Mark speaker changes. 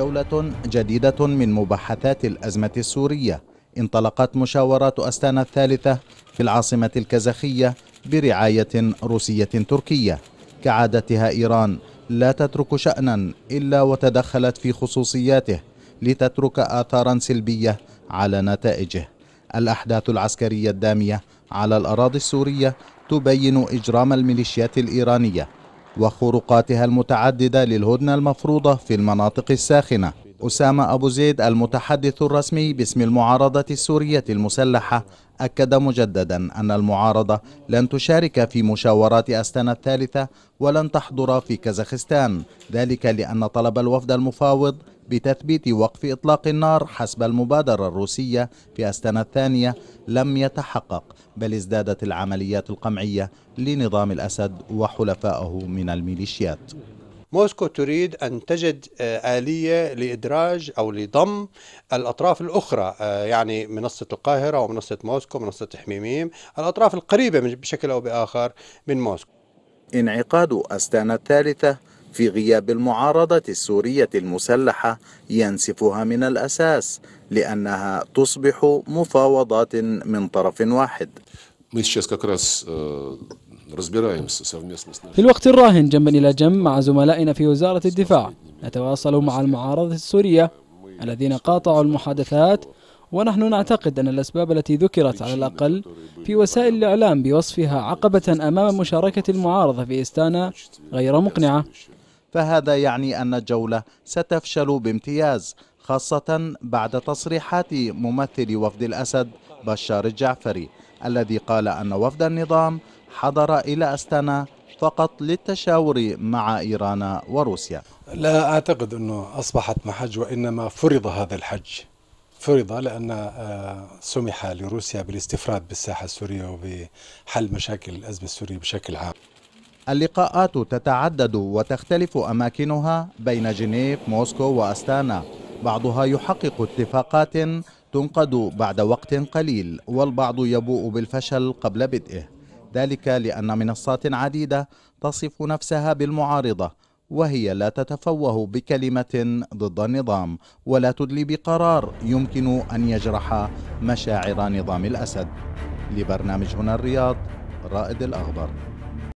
Speaker 1: جولة جديدة من مباحثات الأزمة السورية انطلقت مشاورات أستانا الثالثة في العاصمة الكازاخية برعاية روسية تركية كعادتها إيران لا تترك شأنا إلا وتدخلت في خصوصياته لتترك آثارا سلبية على نتائجه الأحداث العسكرية الدامية على الأراضي السورية تبين إجرام الميليشيات الإيرانية وخروقاتها المتعددة للهدنة المفروضة في المناطق الساخنة أسامة أبو زيد المتحدث الرسمي باسم المعارضة السورية المسلحة أكد مجددا أن المعارضة لن تشارك في مشاورات أستانا الثالثة ولن تحضر في كازاخستان ذلك لأن طلب الوفد المفاوض بتثبيت وقف إطلاق النار حسب المبادرة الروسية في استنا الثانية لم يتحقق بل ازدادت العمليات القمعية لنظام الأسد وحلفائه من الميليشيات موسكو تريد أن تجد آه، آلية لإدراج أو لضم الأطراف الأخرى آه، يعني منصة القاهرة ومنصة موسكو منصة حميميم الأطراف القريبة بشكل أو بآخر من موسكو انعقاد أستانا الثالثة في غياب المعارضة السورية المسلحة ينسفها من الأساس لأنها تصبح مفاوضات من طرف واحد э,
Speaker 2: في الوقت الراهن جنبا إلى جنب مع زملائنا في وزارة الدفاع نتواصل مع المعارضة السورية الذين قاطعوا المحادثات ونحن نعتقد أن الأسباب التي ذكرت على الأقل في وسائل الإعلام بوصفها عقبة أمام مشاركة المعارضة في إستانا غير مقنعة فهذا يعني أن الجولة ستفشل
Speaker 1: بامتياز خاصة بعد تصريحات ممثل وفد الأسد بشار الجعفري الذي قال أن وفد النظام حضر إلى أستانا فقط للتشاور مع إيران وروسيا لا أعتقد أنه أصبحت محج وإنما فرض هذا الحج فرض لأن آه، سمح لروسيا بالاستفراد بالساحة السورية وبحل مشاكل الأزمة السورية بشكل عام اللقاءات تتعدد وتختلف أماكنها بين جنيف، موسكو وأستانا بعضها يحقق اتفاقات تنقض بعد وقت قليل والبعض يبوء بالفشل قبل بدئه ذلك لأن منصات عديدة تصف نفسها بالمعارضة وهي لا تتفوه بكلمة ضد النظام ولا تدلي بقرار يمكن أن يجرح مشاعر نظام الأسد لبرنامج هنا الرياض رائد الأخضر